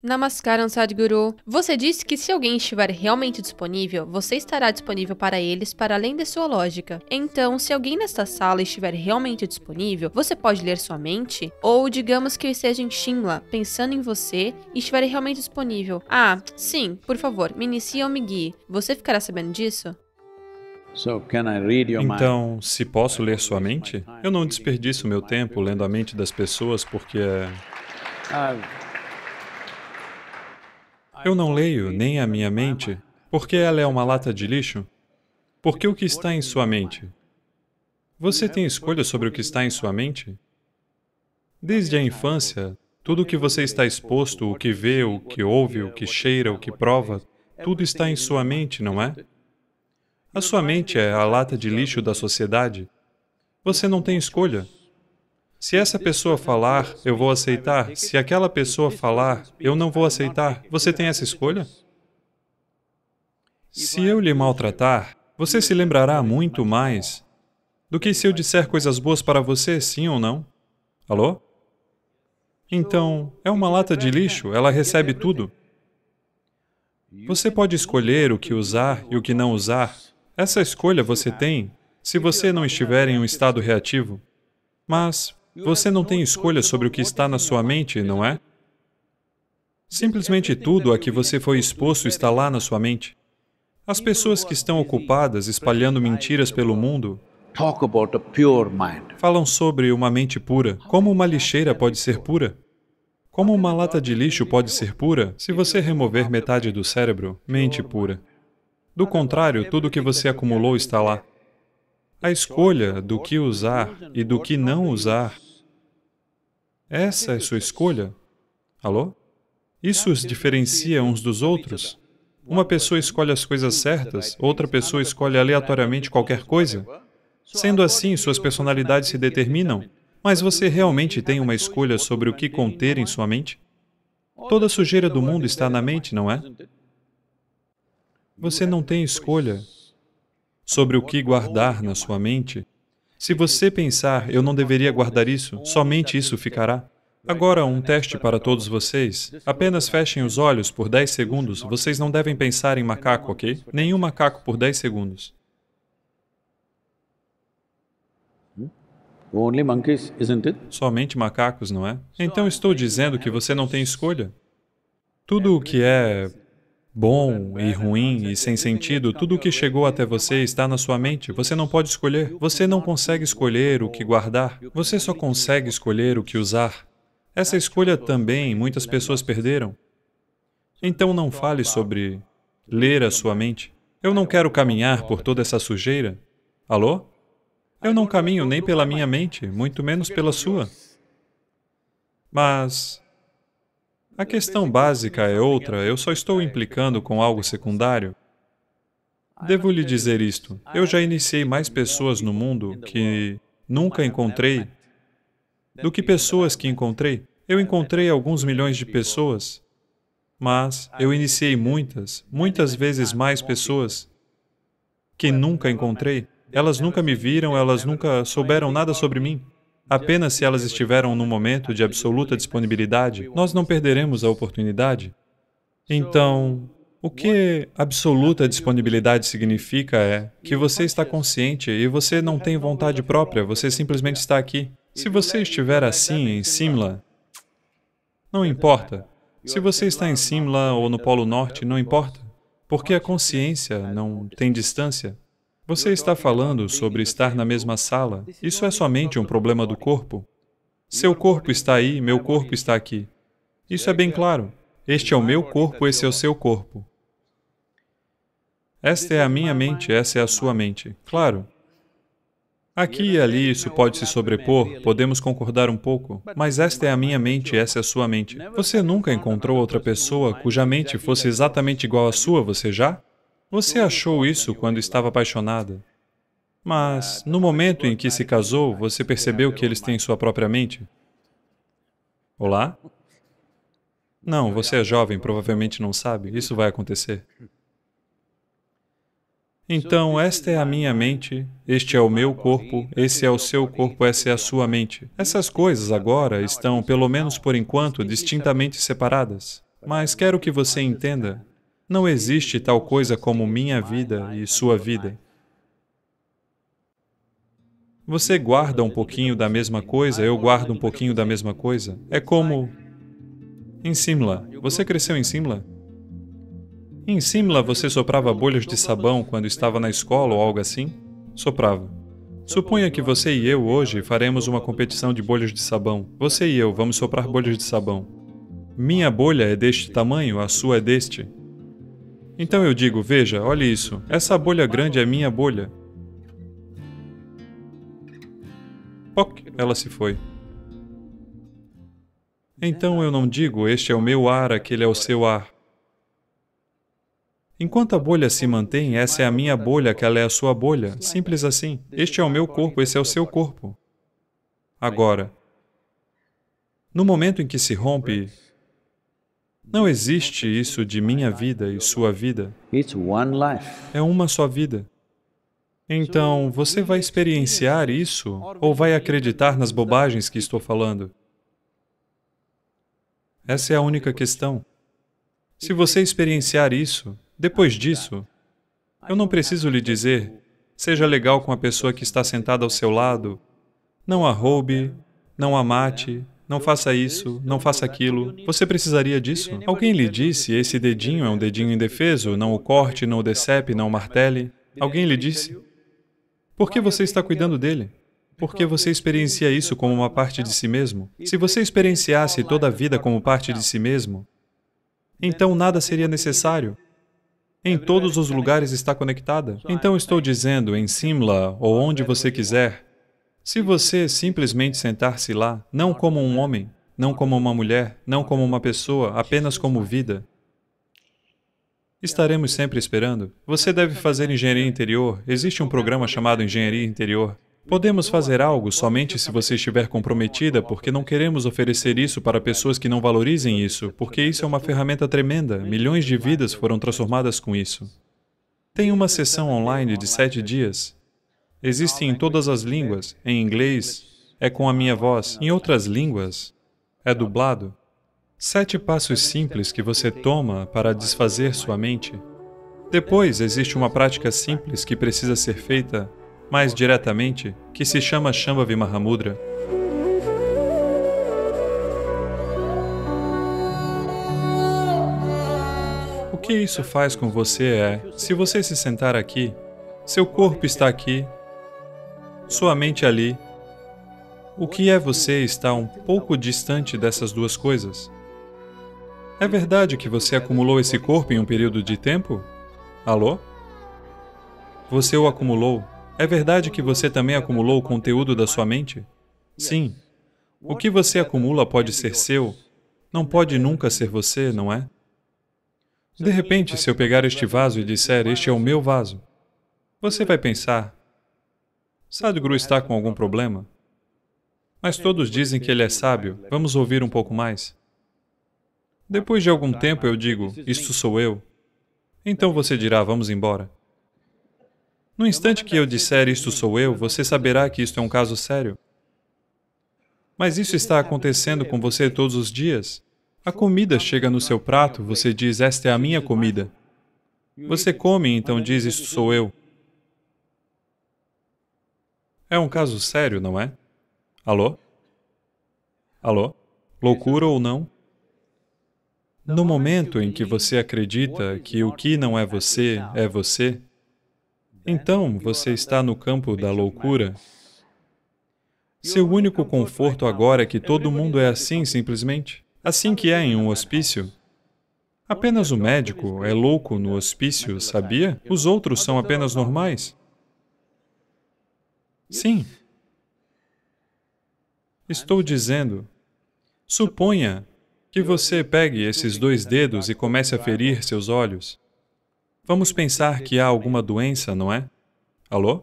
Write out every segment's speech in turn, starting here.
Namaskaram Sadhguru. Você disse que se alguém estiver realmente disponível, você estará disponível para eles para além de sua lógica. Então, se alguém nesta sala estiver realmente disponível, você pode ler sua mente? Ou digamos que eu esteja em Shimla, pensando em você e estiver realmente disponível. Ah, sim, por favor, me inicie ou me guie. Você ficará sabendo disso? Então, se posso ler sua mente? Eu não desperdiço meu tempo lendo a mente das pessoas porque é. Eu não leio nem a minha mente, porque ela é uma lata de lixo. Porque o que está em sua mente? Você tem escolha sobre o que está em sua mente? Desde a infância, tudo o que você está exposto, o que vê, o que ouve, o que cheira, o que prova, tudo está em sua mente, não é? A sua mente é a lata de lixo da sociedade. Você não tem escolha. Se essa pessoa falar, eu vou aceitar. Se aquela pessoa falar, eu não vou aceitar. Você tem essa escolha? Se eu lhe maltratar, você se lembrará muito mais do que se eu disser coisas boas para você, sim ou não. Alô? Então, é uma lata de lixo, ela recebe tudo. Você pode escolher o que usar e o que não usar. Essa escolha você tem se você não estiver em um estado reativo. Mas você não tem escolha sobre o que está na sua mente, não é? Simplesmente tudo a que você foi exposto está lá na sua mente. As pessoas que estão ocupadas espalhando mentiras pelo mundo falam sobre uma mente pura. Como uma lixeira pode ser pura? Como uma lata de lixo pode ser pura se você remover metade do cérebro? Mente pura. Do contrário, tudo o que você acumulou está lá. A escolha do que usar e do que não usar essa é sua escolha. Alô? Isso os diferencia uns dos outros. Uma pessoa escolhe as coisas certas, outra pessoa escolhe aleatoriamente qualquer coisa. Sendo assim, suas personalidades se determinam, mas você realmente tem uma escolha sobre o que conter em sua mente? Toda a sujeira do mundo está na mente, não é? Você não tem escolha sobre o que guardar na sua mente se você pensar, eu não deveria guardar isso, somente isso ficará. Agora, um teste para todos vocês. Apenas fechem os olhos por 10 segundos. Vocês não devem pensar em macaco, ok? Nenhum macaco por 10 segundos. Somente macacos, não é? Então estou dizendo que você não tem escolha. Tudo o que é bom e ruim e sem sentido, tá tudo o que chegou né? até você está na sua mente. Você não pode escolher. Você não consegue escolher o que guardar. Você só consegue escolher o que usar. Essa escolha também muitas pessoas perderam. Então não então fale tá. sobre ler a sua mente. Eu não é, quero caminhar por toda essa sujeira. Alô? Eu não caminho nem pela minha mente, muito menos pela sua. Mas a questão básica é outra, eu só estou implicando com algo secundário. Devo lhe dizer isto: eu já iniciei mais pessoas no mundo que nunca encontrei do que pessoas que encontrei. Eu encontrei alguns milhões de pessoas, mas eu iniciei muitas, muitas vezes mais pessoas que nunca encontrei. Elas nunca me viram, elas nunca souberam nada sobre mim. Apenas se elas estiveram num momento de absoluta disponibilidade, nós não perderemos a oportunidade. Então, o que absoluta disponibilidade significa é que você está consciente e você não tem vontade própria, você simplesmente está aqui. Se você estiver assim em Simla, não importa. Se você está em Simla ou no Polo Norte, não importa, porque a consciência não tem distância. Você está falando sobre estar na mesma sala. Isso é somente um problema do corpo. Seu corpo está aí, meu corpo está aqui. Isso é bem claro. Este é o meu corpo, esse é o seu corpo. Esta é a minha mente, essa é a sua mente. Claro. Aqui e ali isso pode se sobrepor, podemos concordar um pouco, mas esta é a minha mente, essa é a sua mente. Você nunca encontrou outra pessoa cuja mente fosse exatamente igual à sua, você já? Você achou isso quando estava apaixonada. Mas, no momento em que se casou, você percebeu que eles têm sua própria mente? Olá? Não, você é jovem, provavelmente não sabe. Isso vai acontecer. Então, esta é a minha mente, este é o meu corpo, esse é o seu corpo, essa é a sua mente. Essas coisas agora estão, pelo menos por enquanto, distintamente separadas. Mas quero que você entenda não existe tal coisa como minha vida e sua vida. Você guarda um pouquinho da mesma coisa, eu guardo um pouquinho da mesma coisa. É como. Em Simla. Você cresceu em Simla? Em Simla você soprava bolhas de sabão quando estava na escola ou algo assim? Soprava. Suponha que você e eu hoje faremos uma competição de bolhas de sabão. Você e eu vamos soprar bolhas de sabão. Minha bolha é deste tamanho, a sua é deste. Então eu digo, veja, olhe isso. Essa bolha grande é minha bolha. Ok, ela se foi. Então eu não digo, este é o meu ar, aquele é o seu ar. Enquanto a bolha se mantém, essa é a minha bolha, aquela é a sua bolha. Simples assim. Este é o meu corpo, esse é o seu corpo. Agora, no momento em que se rompe, não existe isso de minha vida e sua vida. É uma só vida. Então, você vai experienciar isso ou vai acreditar nas bobagens que estou falando? Essa é a única questão. Se você experienciar isso, depois disso, eu não preciso lhe dizer, seja legal com a pessoa que está sentada ao seu lado, não a roube, não a mate, não faça isso, não faça aquilo. Você precisaria disso? Alguém lhe disse, esse dedinho é um dedinho indefeso, não o corte, não o decepe, não o martele. Alguém lhe disse? Por que você está cuidando dele? Porque você experiencia isso como uma parte de si mesmo. Se você experienciasse toda a vida como parte de si mesmo, então nada seria necessário. Em todos os lugares está conectada. Então estou dizendo, em Simla, ou onde você quiser, se você simplesmente sentar-se lá, não como um homem, não como uma mulher, não como uma pessoa, apenas como vida, estaremos sempre esperando. Você deve fazer engenharia interior. Existe um programa chamado Engenharia Interior. Podemos fazer algo somente se você estiver comprometida, porque não queremos oferecer isso para pessoas que não valorizem isso, porque isso é uma ferramenta tremenda. Milhões de vidas foram transformadas com isso. Tem uma sessão online de sete dias. Existe em todas as línguas, em inglês, é com a minha voz, em outras línguas, é dublado. Sete passos simples que você toma para desfazer sua mente. Depois, existe uma prática simples que precisa ser feita mais diretamente, que se chama Shambhavi Mahamudra. O que isso faz com você é, se você se sentar aqui, seu corpo está aqui, sua mente ali. O que é você está um pouco distante dessas duas coisas? É verdade que você acumulou esse corpo em um período de tempo? Alô? Você o acumulou. É verdade que você também acumulou o conteúdo da sua mente? Sim. O que você acumula pode ser seu, não pode nunca ser você, não é? De repente, se eu pegar este vaso e disser, este é o meu vaso, você vai pensar, Sadhguru está com algum problema? Mas todos dizem que ele é né? sábio. Vamos ouvir um pouco mais? Depois de algum tempo eu digo, isto sou eu. Então você dirá, vamos embora. No instante que eu disser isto sou eu, você saberá que isto é um caso sério. Mas isso está acontecendo com você todos os dias. A comida chega no seu prato, você diz, esta é a minha comida. Você come, então diz, isto sou eu. É um caso sério, não é? Alô? Alô? Loucura ou não? No momento em que você acredita que o que não é você é você, então você está no campo da loucura. Seu único conforto agora é que todo mundo é assim simplesmente, assim que é em um hospício. Apenas o médico é louco no hospício, sabia? Os outros são apenas normais. Sim. Estou dizendo, suponha que você pegue esses dois dedos e comece a ferir seus olhos. Vamos pensar que há alguma doença, não é? Alô?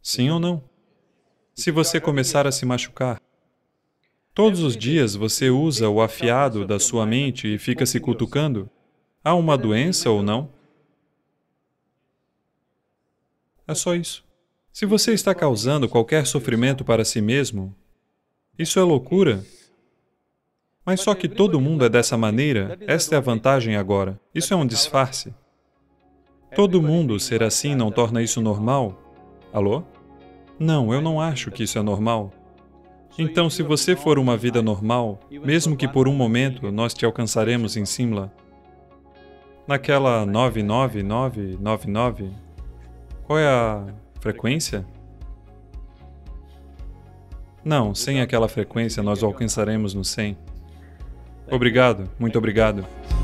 Sim ou não? Se você começar a se machucar, todos os dias você usa o afiado da sua mente e fica se cutucando, há uma doença ou não? É só isso. Se você está causando qualquer sofrimento para si mesmo, isso é loucura. Mas só que todo mundo é dessa maneira, esta é a vantagem agora. Isso é um disfarce. Todo mundo ser assim não torna isso normal? Alô? Não, eu não acho que isso é normal. Então, se você for uma vida normal, mesmo que por um momento nós te alcançaremos em Simla, naquela 99999, qual é a Frequência? Não, sem aquela frequência nós alcançaremos no 100. Obrigado, muito obrigado.